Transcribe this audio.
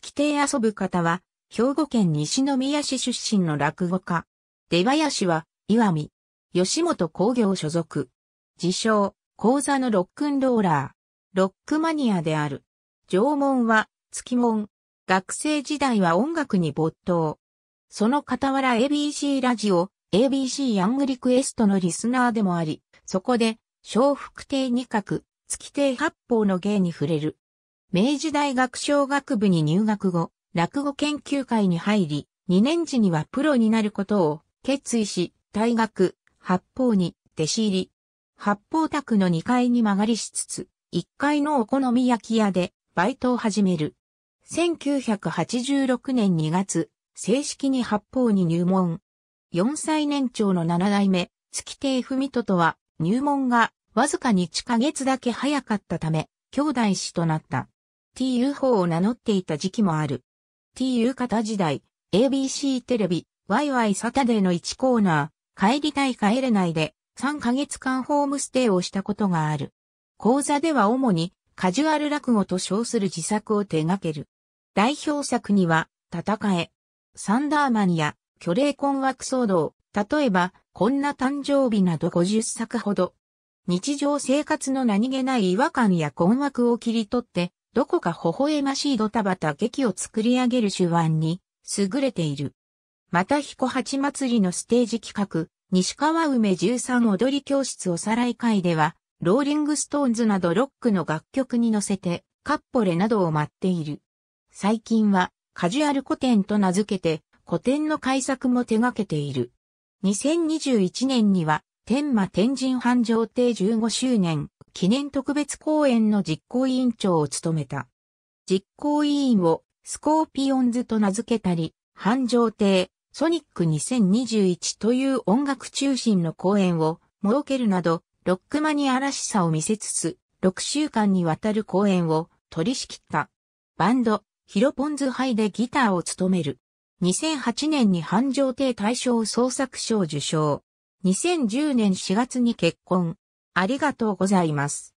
月亭遊ぶ方は、兵庫県西宮市出身の落語家。出林は、岩見。吉本工業所属。自称、講座のロックンローラー。ロックマニアである。縄文は、月門。学生時代は音楽に没頭。その傍ら ABC ラジオ、ABC ヤングリクエストのリスナーでもあり、そこで、小福亭二角、月亭八方の芸に触れる。明治大学小学部に入学後、落語研究会に入り、2年時にはプロになることを決意し、大学、八方に弟子入り。八方宅の2階に曲がりしつつ、1階のお好み焼き屋でバイトを始める。1986年2月、正式に八方に入門。4歳年長の7代目、月亭文人とは入門がわずかに1ヶ月だけ早かったため、兄弟子となった。TU4 を名乗っていた時期もある。TU 型時代、ABC テレビ、ワイワイサタデーの1コーナー、帰りたい帰れないで3ヶ月間ホームステイをしたことがある。講座では主にカジュアル落語と称する自作を手掛ける。代表作には、戦え、サンダーマンや、巨霊困惑騒動、例えば、こんな誕生日など50作ほど。日常生活の何気ない違和感や困惑を切り取って、どこか微笑ましいドタバタ劇を作り上げる手腕に、優れている。また彦八祭りのステージ企画、西川梅13踊り教室おさらい会では、ローリングストーンズなどロックの楽曲に乗せて、カッポレなどを舞っている。最近は、カジュアル古典と名付けて、古典の改作も手掛けている。2021年には、天馬天神繁盛亭15周年、記念特別公演の実行委員長を務めた。実行委員をスコーピオンズと名付けたり、繁盛亭、ソニック2021という音楽中心の公演を設けるなど、ロックマニアらしさを見せつつ、6週間にわたる公演を取り仕切った。バンド、ヒロポンズハイでギターを務める。2008年に繁盛亭大賞創作賞受賞。2010年4月に結婚。ありがとうございます。